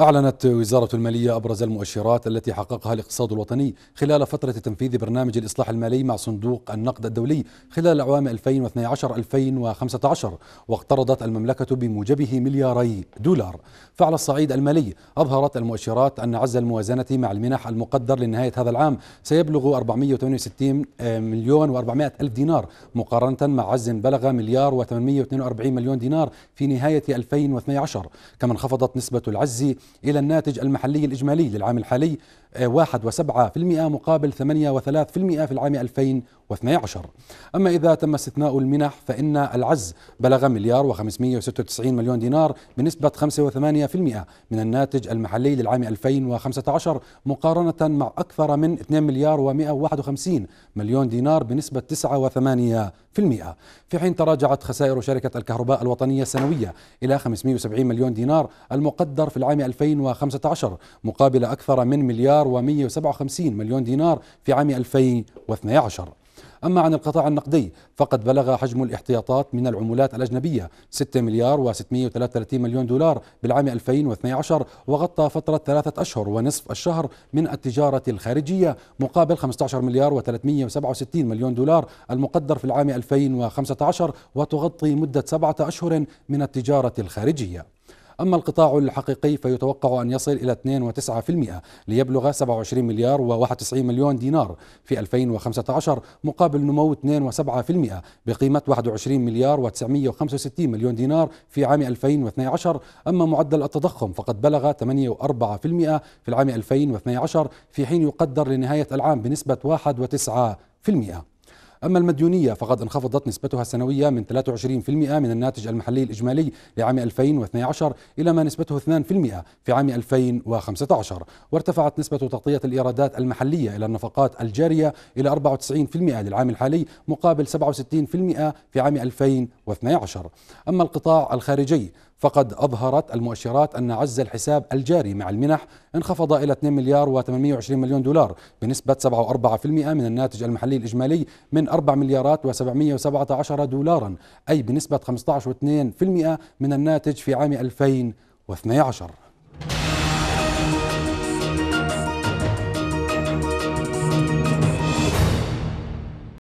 أعلنت وزارة المالية أبرز المؤشرات التي حققها الاقتصاد الوطني خلال فترة تنفيذ برنامج الإصلاح المالي مع صندوق النقد الدولي خلال أعوام 2012-2015 واقترضت المملكة بموجبه ملياري دولار فعلى الصعيد المالي أظهرت المؤشرات أن عز الموازنة مع المنح المقدر لنهاية هذا العام سيبلغ 468 آه، مليون و400 ألف دينار مقارنة مع عز بلغ مليار و842 مليون دينار في نهاية 2012 كما انخفضت نسبة العز إلى الناتج المحلي الإجمالي للعام الحالي 1.7% آه، مقابل 8.3% في العام 2000 2012 أما إذا تم استثناء المنح فإن العز بلغ مليار و596 مليون دينار بنسبة 5.8% من الناتج المحلي للعام 2015 مقارنة مع أكثر من 2 مليار و151 مليون دينار بنسبة 9.8% في حين تراجعت خسائر شركة الكهرباء الوطنية السنوية إلى 570 مليون دينار المقدر في العام 2015 مقابل أكثر من مليار و157 مليون دينار في عام 2012 أما عن القطاع النقدي فقد بلغ حجم الاحتياطات من العمولات الأجنبية 6 مليار و633 مليون دولار بالعام 2012 وغطى فترة ثلاثة أشهر ونصف الشهر من التجارة الخارجية مقابل 15 مليار و367 مليون دولار المقدر في العام 2015 وتغطي مدة سبعة أشهر من التجارة الخارجية أما القطاع الحقيقي فيتوقع أن يصل إلى 2.9% ليبلغ 27 مليار و91 مليون دينار في 2015 مقابل نمو 2.7% بقيمة 21 مليار و965 مليون دينار في عام 2012 أما معدل التضخم فقد بلغ 8.4% في العام 2012 في حين يقدر لنهاية العام بنسبة 1.9% أما المديونية فقد انخفضت نسبتها السنوية من 23% من الناتج المحلي الإجمالي لعام 2012 إلى ما نسبته 2% في عام 2015 وارتفعت نسبة تغطية الإيرادات المحلية إلى النفقات الجارية إلى 94% للعام الحالي مقابل 67% في عام 2012 أما القطاع الخارجي فقد أظهرت المؤشرات أن عجز الحساب الجاري مع المنح انخفض إلى 2 مليار و820 مليون دولار بنسبة 7.4% من الناتج المحلي الإجمالي من 4 مليارات و717 دولارا أي بنسبة 15.2% من الناتج في عام 2012